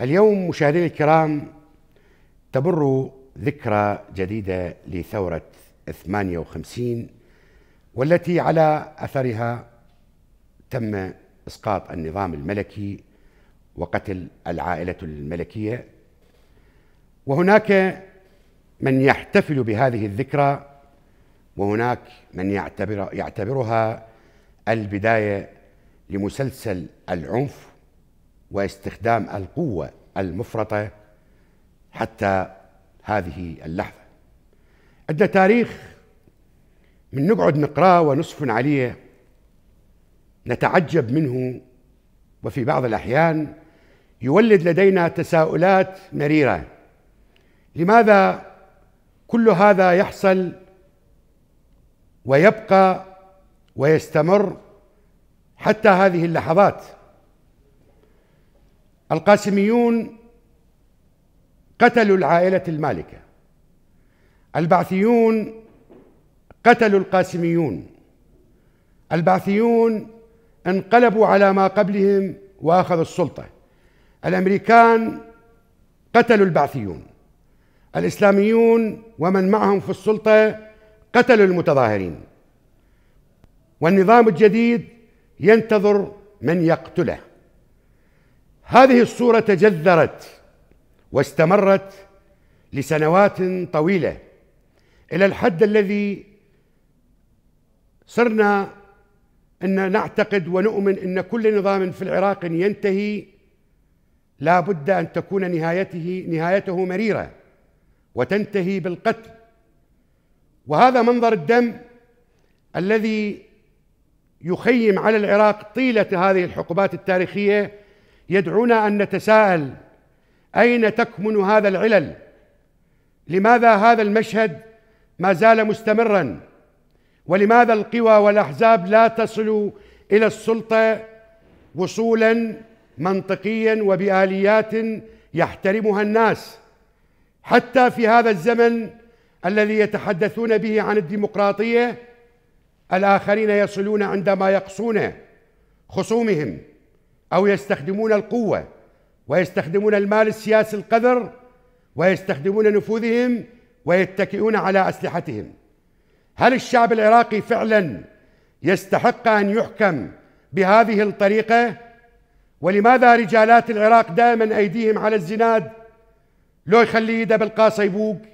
اليوم مشاهدينا الكرام تبر ذكرى جديدة لثورة 58 والتي على أثرها تم إسقاط النظام الملكي وقتل العائلة الملكية وهناك من يحتفل بهذه الذكرى وهناك من يعتبر يعتبرها البداية لمسلسل العنف واستخدام القوة المفرطة حتى هذه اللحظة عندنا تاريخ من نقعد نقراه ونصف عليه نتعجب منه وفي بعض الأحيان يولد لدينا تساؤلات مريرة لماذا كل هذا يحصل ويبقى ويستمر حتى هذه اللحظات القاسميون قتلوا العائلة المالكة البعثيون قتلوا القاسميون البعثيون انقلبوا على ما قبلهم واخذوا السلطة الامريكان قتلوا البعثيون الاسلاميون ومن معهم في السلطة قتلوا المتظاهرين والنظام الجديد ينتظر من يقتله هذه الصورة تجذرت واستمرت لسنوات طويلة إلى الحد الذي صرنا أن نعتقد ونؤمن أن كل نظام في العراق ينتهي لا بد أن تكون نهايته نهايته مريرة وتنتهي بالقتل وهذا منظر الدم الذي يخيم على العراق طيلة هذه الحقبات التاريخية يدعونا ان نتساءل اين تكمن هذا العلل لماذا هذا المشهد ما زال مستمرا ولماذا القوى والاحزاب لا تصل الى السلطه وصولا منطقيا وباليات يحترمها الناس حتى في هذا الزمن الذي يتحدثون به عن الديمقراطيه الاخرين يصلون عندما يقصون خصومهم أو يستخدمون القوة ويستخدمون المال السياسي القذر ويستخدمون نفوذهم ويتكئون على أسلحتهم هل الشعب العراقي فعلا يستحق أن يحكم بهذه الطريقة؟ ولماذا رجالات العراق دائما أيديهم على الزناد لو يخلي يده بالقاصة يبوق